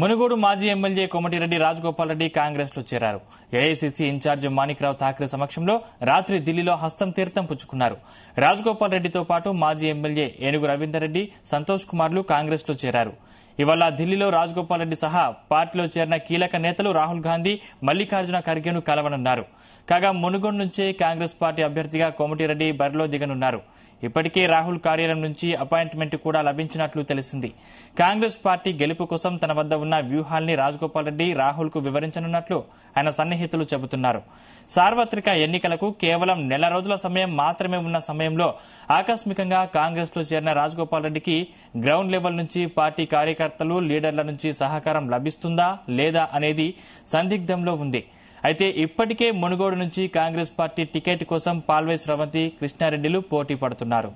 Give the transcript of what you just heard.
మునుగోడు మాజీ ఎమ్మెల్యే కోమటిరెడ్డి రాజగోపాల్ రెడ్డి కాంగ్రెస్ లో చేరారు ఏఐసిసి ఇన్ఛార్జ్ మాణిక్రావు థాకరే సమక్షంలో రాత్రి ఢిల్లీలో హస్తం తీర్థం పుచ్చుకున్నారు రాజగోపాల్ రెడ్డితో పాటు మాజీ ఎమ్మెల్యే ఏనుగు రవీందర్ రెడ్డి సంతోష్ కుమార్లు కాంగ్రెస్ లో చేరారు ఇవాళ ఢిల్లీలో రాజగోపాల్ రెడ్డి సహా పార్టీలో చేరిన కీలక నేతలు రాహుల్ గాంధీ మల్లికార్జున ఖర్గేను కలవనున్నారు కాగా మునుగోడు నుంచే కాంగ్రెస్ పార్టీ అభ్యర్థిగా కోమటిరెడ్డి బరిలో దిగనున్నారు ఇప్పటికే రాహుల్ కార్యాలయం నుంచి అపాయింట్మెంట్ కూడా లభించినట్లు తెలిసింది కాంగ్రెస్ పార్టీ గెలుపు కోసం తన వద్ద ఉన్న వ్యూహాల్ని రాజగోపాల్ రెడ్డి రాహుల్ కు వివరించనున్నట్లు ఆయన సన్నిహితులు చెబుతున్నారు సార్వత్రిక ఎన్నికలకు కేవలం నెల రోజుల సమయం మాత్రమే ఉన్న సమయంలో ఆకస్మికంగా కాంగ్రెస్ లో చేరిన రాజగోపాల్ రెడ్డికి గ్రౌండ్ లెవెల్ నుంచి పార్టీ కార్యకర్త కార్యకర్తలు లీడర్ల నుంచి సహకారం లభిస్తుందా లేదా అనేది సందిగ్ధంలో ఉంది అయితే ఇప్పటికే మునుగోడు నుంచి కాంగ్రెస్ పార్టీ టికెట్ కోసం పాల్వే శ్రవంతి కృష్ణారెడ్డిలు పోటీ పడుతున్నారు